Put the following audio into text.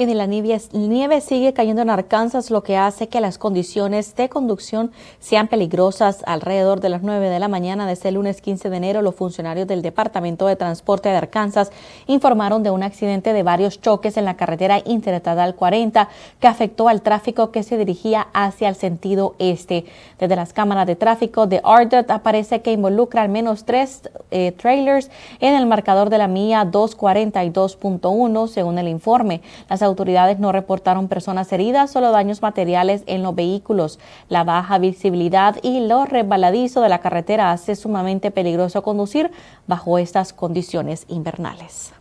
Y de la nieve, nieve sigue cayendo en Arkansas, lo que hace que las condiciones de conducción sean peligrosas. Alrededor de las 9 de la mañana de este lunes 15 de enero, los funcionarios del Departamento de Transporte de Arkansas informaron de un accidente de varios choques en la carretera interestatal 40 que afectó al tráfico que se dirigía hacia el sentido este. Desde las cámaras de tráfico de Ardot aparece que involucra al menos tres eh, trailers en el marcador de la mía 242.1, según el informe. Las autoridades no reportaron personas heridas, solo daños materiales en los vehículos. La baja visibilidad y lo resbaladizo de la carretera hace sumamente peligroso conducir bajo estas condiciones invernales.